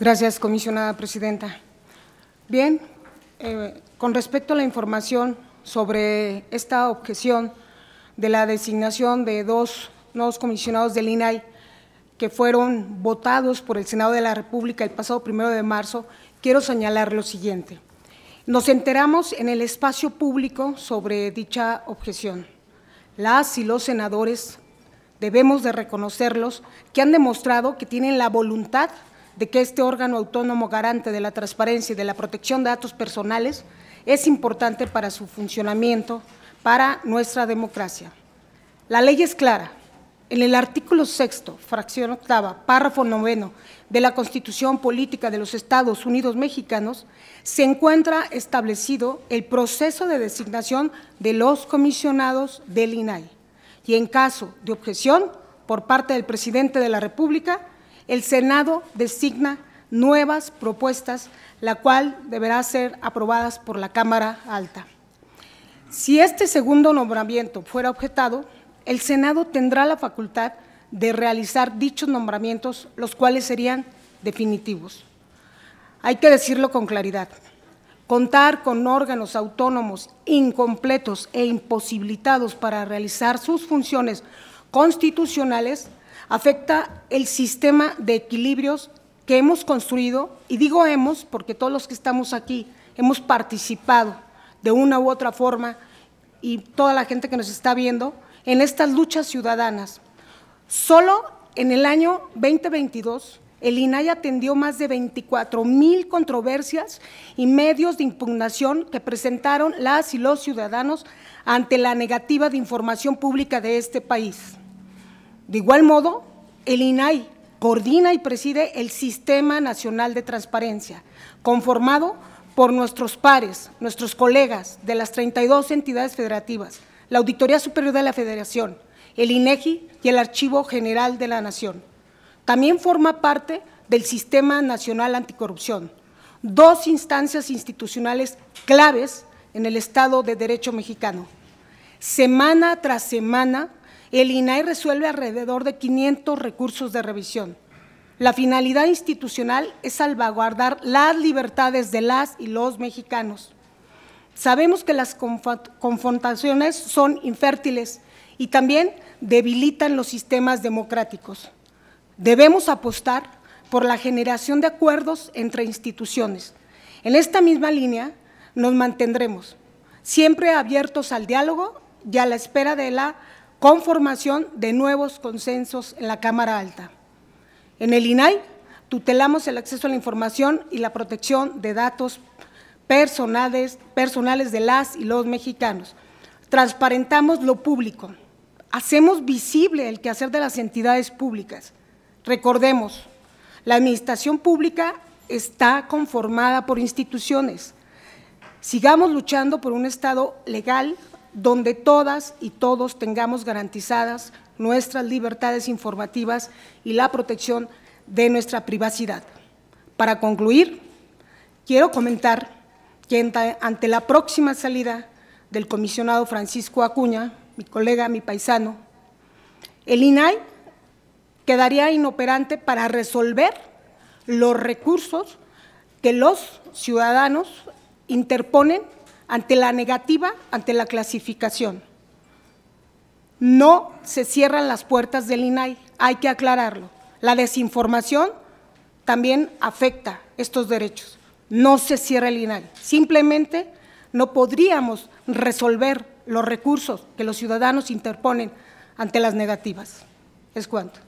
Gracias, comisionada presidenta. Bien, eh, con respecto a la información sobre esta objeción de la designación de dos nuevos comisionados del INAI que fueron votados por el Senado de la República el pasado primero de marzo, quiero señalar lo siguiente. Nos enteramos en el espacio público sobre dicha objeción. Las y los senadores debemos de reconocerlos que han demostrado que tienen la voluntad de que este órgano autónomo garante de la transparencia y de la protección de datos personales es importante para su funcionamiento, para nuestra democracia. La ley es clara. En el artículo sexto, fracción octava, párrafo noveno de la Constitución Política de los Estados Unidos Mexicanos, se encuentra establecido el proceso de designación de los comisionados del INAI y en caso de objeción por parte del presidente de la República, el Senado designa nuevas propuestas, la cual deberá ser aprobadas por la Cámara Alta. Si este segundo nombramiento fuera objetado, el Senado tendrá la facultad de realizar dichos nombramientos, los cuales serían definitivos. Hay que decirlo con claridad. Contar con órganos autónomos incompletos e imposibilitados para realizar sus funciones constitucionales afecta el sistema de equilibrios que hemos construido, y digo hemos porque todos los que estamos aquí hemos participado de una u otra forma y toda la gente que nos está viendo en estas luchas ciudadanas. Solo en el año 2022, el INAI atendió más de 24 mil controversias y medios de impugnación que presentaron las y los ciudadanos ante la negativa de información pública de este país. De igual modo, el INAI coordina y preside el Sistema Nacional de Transparencia, conformado por nuestros pares, nuestros colegas de las 32 entidades federativas, la Auditoría Superior de la Federación, el INEGI e y el Archivo General de la Nación. También forma parte del Sistema Nacional Anticorrupción, dos instancias institucionales claves en el Estado de Derecho mexicano. Semana tras semana el INAI resuelve alrededor de 500 recursos de revisión. La finalidad institucional es salvaguardar las libertades de las y los mexicanos. Sabemos que las confrontaciones son infértiles y también debilitan los sistemas democráticos. Debemos apostar por la generación de acuerdos entre instituciones. En esta misma línea nos mantendremos, siempre abiertos al diálogo y a la espera de la Conformación de nuevos consensos en la Cámara Alta. En el INAI tutelamos el acceso a la información y la protección de datos personales, personales de las y los mexicanos. Transparentamos lo público, hacemos visible el quehacer de las entidades públicas. Recordemos, la administración pública está conformada por instituciones. Sigamos luchando por un Estado legal, donde todas y todos tengamos garantizadas nuestras libertades informativas y la protección de nuestra privacidad. Para concluir, quiero comentar que ante la próxima salida del comisionado Francisco Acuña, mi colega, mi paisano, el INAI quedaría inoperante para resolver los recursos que los ciudadanos interponen ante la negativa, ante la clasificación. No se cierran las puertas del INAI, hay que aclararlo. La desinformación también afecta estos derechos. No se cierra el INAI. Simplemente no podríamos resolver los recursos que los ciudadanos interponen ante las negativas. Es cuanto.